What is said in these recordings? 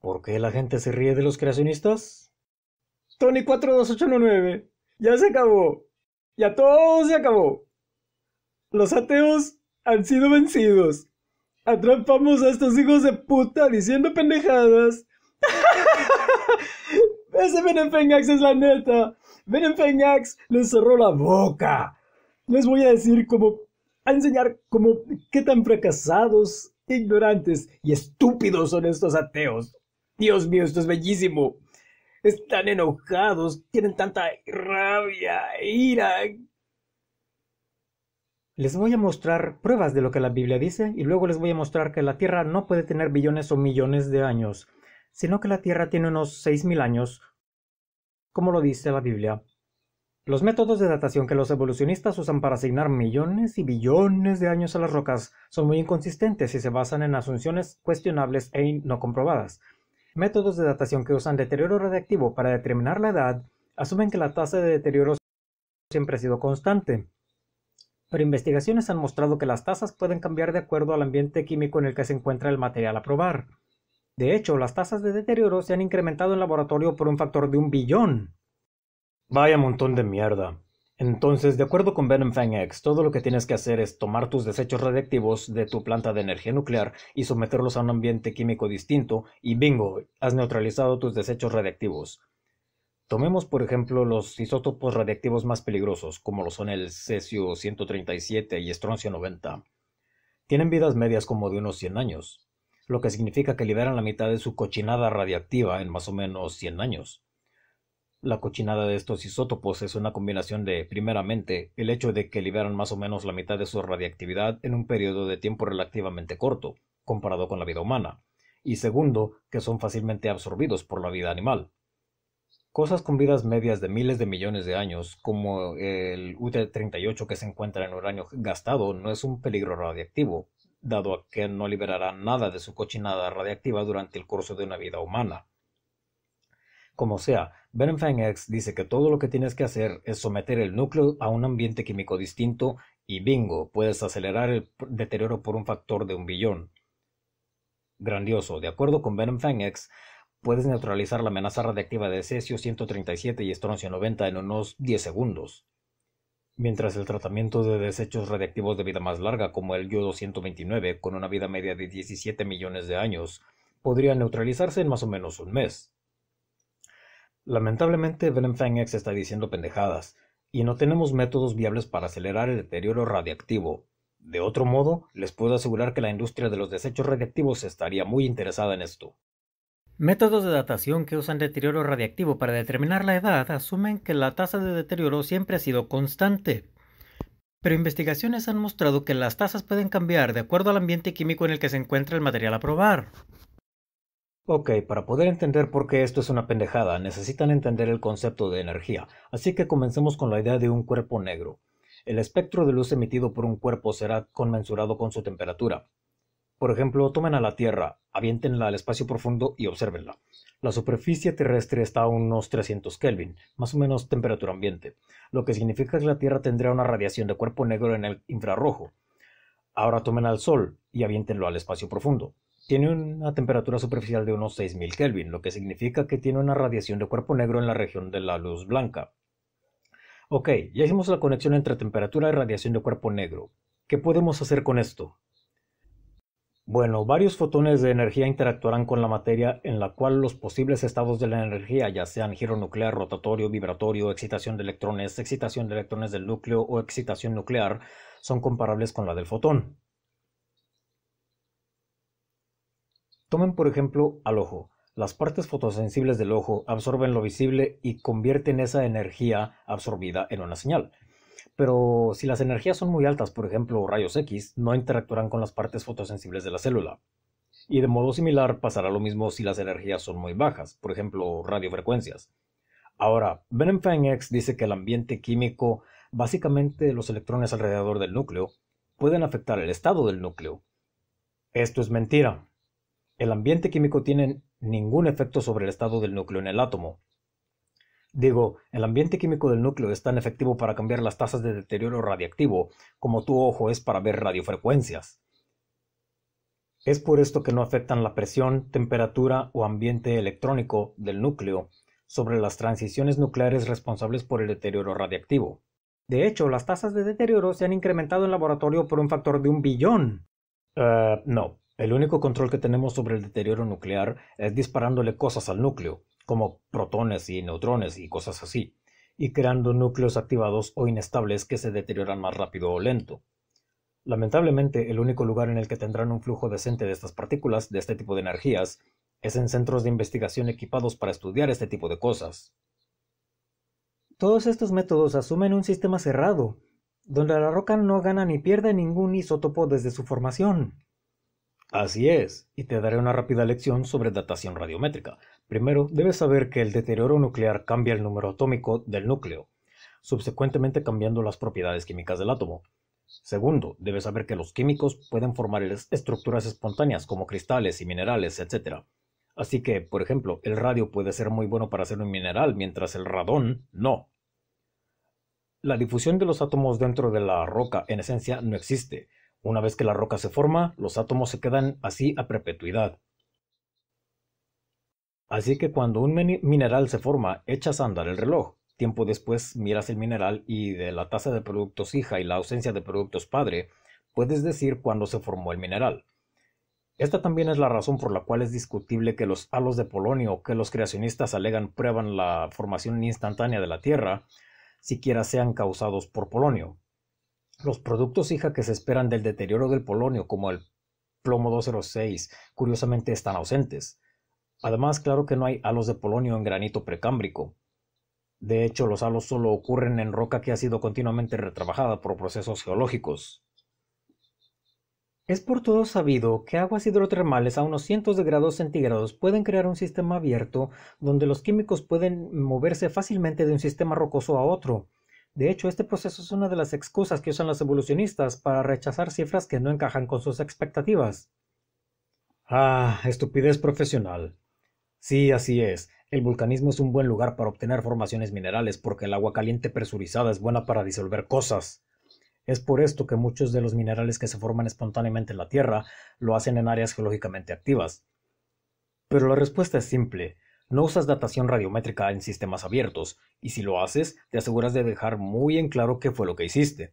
¿Por qué la gente se ríe de los creacionistas? Tony 42819, ya se acabó. Ya todo se acabó. Los ateos han sido vencidos. Atrapamos a estos hijos de puta diciendo pendejadas. Ese Benefengax es la neta. Benefengax les cerró la boca. Les voy a decir cómo, a enseñar cómo, qué tan fracasados, ignorantes y estúpidos son estos ateos. Dios mío, esto es bellísimo. Están enojados, tienen tanta rabia, ira. Les voy a mostrar pruebas de lo que la Biblia dice y luego les voy a mostrar que la Tierra no puede tener billones o millones de años, sino que la Tierra tiene unos 6.000 años, como lo dice la Biblia. Los métodos de datación que los evolucionistas usan para asignar millones y billones de años a las rocas son muy inconsistentes y se basan en asunciones cuestionables e no comprobadas. Métodos de datación que usan deterioro radiactivo para determinar la edad asumen que la tasa de deterioro siempre ha sido constante, pero investigaciones han mostrado que las tasas pueden cambiar de acuerdo al ambiente químico en el que se encuentra el material a probar. De hecho, las tasas de deterioro se han incrementado en laboratorio por un factor de un billón. Vaya montón de mierda. Entonces, de acuerdo con Ben Fang X, todo lo que tienes que hacer es tomar tus desechos radiactivos de tu planta de energía nuclear y someterlos a un ambiente químico distinto y bingo, has neutralizado tus desechos radiactivos. Tomemos por ejemplo los isótopos radiactivos más peligrosos, como lo son el cesio 137 y estroncio 90. Tienen vidas medias como de unos 100 años, lo que significa que liberan la mitad de su cochinada radiactiva en más o menos 100 años. La cochinada de estos isótopos es una combinación de, primeramente, el hecho de que liberan más o menos la mitad de su radiactividad en un periodo de tiempo relativamente corto, comparado con la vida humana, y segundo, que son fácilmente absorbidos por la vida animal. Cosas con vidas medias de miles de millones de años, como el UT-38 que se encuentra en uranio gastado, no es un peligro radiactivo, dado que no liberará nada de su cochinada radiactiva durante el curso de una vida humana. Como sea, Fang X dice que todo lo que tienes que hacer es someter el núcleo a un ambiente químico distinto y bingo, puedes acelerar el deterioro por un factor de un billón. Grandioso, de acuerdo con Fang X, puedes neutralizar la amenaza radiactiva de cesio 137 y estroncio 90 en unos 10 segundos. Mientras el tratamiento de desechos radiactivos de vida más larga, como el yodo 129, con una vida media de 17 millones de años, podría neutralizarse en más o menos un mes. Lamentablemente, Brenfeng está diciendo pendejadas, y no tenemos métodos viables para acelerar el deterioro radiactivo. De otro modo, les puedo asegurar que la industria de los desechos radiactivos estaría muy interesada en esto. Métodos de datación que usan deterioro radiactivo para determinar la edad asumen que la tasa de deterioro siempre ha sido constante. Pero investigaciones han mostrado que las tasas pueden cambiar de acuerdo al ambiente químico en el que se encuentra el material a probar. Ok, para poder entender por qué esto es una pendejada, necesitan entender el concepto de energía, así que comencemos con la idea de un cuerpo negro. El espectro de luz emitido por un cuerpo será conmensurado con su temperatura. Por ejemplo, tomen a la Tierra, aviéntenla al espacio profundo y obsérvenla. La superficie terrestre está a unos 300 Kelvin, más o menos temperatura ambiente, lo que significa que la Tierra tendrá una radiación de cuerpo negro en el infrarrojo. Ahora tomen al Sol y aviéntenlo al espacio profundo. Tiene una temperatura superficial de unos 6000 Kelvin, lo que significa que tiene una radiación de cuerpo negro en la región de la luz blanca. Ok, ya hicimos la conexión entre temperatura y radiación de cuerpo negro. ¿Qué podemos hacer con esto? Bueno, varios fotones de energía interactuarán con la materia en la cual los posibles estados de la energía, ya sean giro nuclear, rotatorio, vibratorio, excitación de electrones, excitación de electrones del núcleo o excitación nuclear, son comparables con la del fotón. Tomen por ejemplo al ojo. Las partes fotosensibles del ojo absorben lo visible y convierten esa energía absorbida en una señal. Pero si las energías son muy altas, por ejemplo rayos X, no interactuarán con las partes fotosensibles de la célula. Y de modo similar pasará lo mismo si las energías son muy bajas, por ejemplo radiofrecuencias. Ahora, Ben X dice que el ambiente químico, básicamente los electrones alrededor del núcleo, pueden afectar el estado del núcleo. Esto es mentira el ambiente químico tiene ningún efecto sobre el estado del núcleo en el átomo. Digo, el ambiente químico del núcleo es tan efectivo para cambiar las tasas de deterioro radiactivo como tu ojo es para ver radiofrecuencias. Es por esto que no afectan la presión, temperatura o ambiente electrónico del núcleo sobre las transiciones nucleares responsables por el deterioro radiactivo. De hecho, las tasas de deterioro se han incrementado en laboratorio por un factor de un billón. Eh, no, el único control que tenemos sobre el deterioro nuclear es disparándole cosas al núcleo, como protones y neutrones y cosas así, y creando núcleos activados o inestables que se deterioran más rápido o lento. Lamentablemente, el único lugar en el que tendrán un flujo decente de estas partículas, de este tipo de energías, es en centros de investigación equipados para estudiar este tipo de cosas. Todos estos métodos asumen un sistema cerrado, donde la roca no gana ni pierde ningún isótopo desde su formación. Así es, y te daré una rápida lección sobre datación radiométrica. Primero, debes saber que el deterioro nuclear cambia el número atómico del núcleo, subsecuentemente cambiando las propiedades químicas del átomo. Segundo, debes saber que los químicos pueden formar estructuras espontáneas como cristales y minerales, etc. Así que, por ejemplo, el radio puede ser muy bueno para hacer un mineral, mientras el radón no. La difusión de los átomos dentro de la roca en esencia no existe, una vez que la roca se forma, los átomos se quedan así a perpetuidad. Así que cuando un mineral se forma, echas a andar el reloj. Tiempo después miras el mineral y de la tasa de productos hija y la ausencia de productos padre, puedes decir cuándo se formó el mineral. Esta también es la razón por la cual es discutible que los halos de polonio que los creacionistas alegan prueban la formación instantánea de la Tierra, siquiera sean causados por polonio. Los productos hija que se esperan del deterioro del polonio, como el plomo 206, curiosamente están ausentes. Además, claro que no hay halos de polonio en granito precámbrico. De hecho, los halos solo ocurren en roca que ha sido continuamente retrabajada por procesos geológicos. Es por todo sabido que aguas hidrotermales a unos cientos de grados centígrados pueden crear un sistema abierto donde los químicos pueden moverse fácilmente de un sistema rocoso a otro, de hecho, este proceso es una de las excusas que usan los evolucionistas para rechazar cifras que no encajan con sus expectativas. Ah, estupidez profesional. Sí, así es. El vulcanismo es un buen lugar para obtener formaciones minerales porque el agua caliente presurizada es buena para disolver cosas. Es por esto que muchos de los minerales que se forman espontáneamente en la Tierra lo hacen en áreas geológicamente activas. Pero la respuesta es simple. No usas datación radiométrica en sistemas abiertos, y si lo haces, te aseguras de dejar muy en claro qué fue lo que hiciste.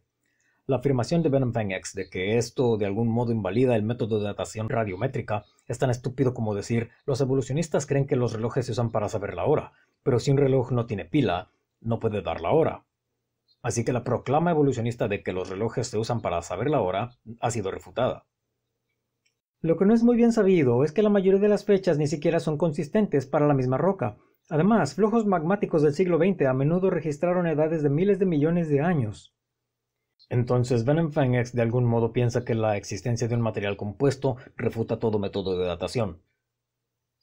La afirmación de Benenfang-X de que esto de algún modo invalida el método de datación radiométrica es tan estúpido como decir los evolucionistas creen que los relojes se usan para saber la hora, pero si un reloj no tiene pila, no puede dar la hora. Así que la proclama evolucionista de que los relojes se usan para saber la hora ha sido refutada. Lo que no es muy bien sabido es que la mayoría de las fechas ni siquiera son consistentes para la misma roca. Además, flujos magmáticos del siglo XX a menudo registraron edades de miles de millones de años. Entonces, Benenfengex de algún modo piensa que la existencia de un material compuesto refuta todo método de datación.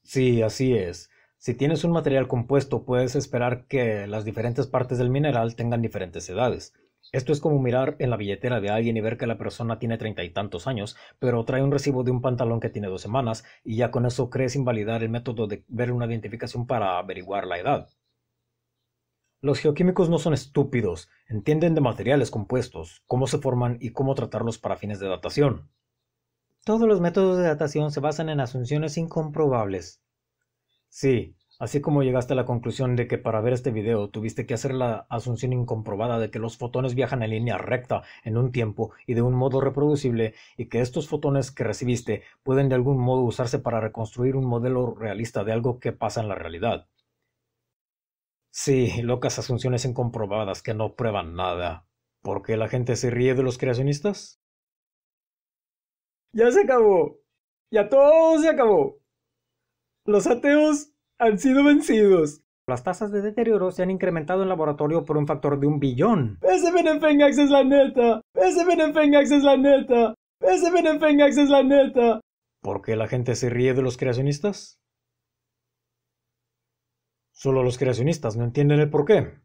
Sí, así es. Si tienes un material compuesto, puedes esperar que las diferentes partes del mineral tengan diferentes edades. Esto es como mirar en la billetera de alguien y ver que la persona tiene treinta y tantos años, pero trae un recibo de un pantalón que tiene dos semanas, y ya con eso crees invalidar el método de ver una identificación para averiguar la edad. Los geoquímicos no son estúpidos, entienden de materiales compuestos, cómo se forman y cómo tratarlos para fines de datación. Todos los métodos de datación se basan en asunciones incomprobables. Sí, Así como llegaste a la conclusión de que para ver este video tuviste que hacer la asunción incomprobada de que los fotones viajan en línea recta en un tiempo y de un modo reproducible y que estos fotones que recibiste pueden de algún modo usarse para reconstruir un modelo realista de algo que pasa en la realidad. Sí, locas asunciones incomprobadas que no prueban nada. ¿Por qué la gente se ríe de los creacionistas? Ya se acabó. Ya todo se acabó. Los ateos han sido vencidos. Las tasas de deterioro se han incrementado en laboratorio por un factor de un billón. Ese es la neta. Ese es la neta. Ese es la neta. ¿Por qué la gente se ríe de los creacionistas? Solo los creacionistas no entienden el porqué.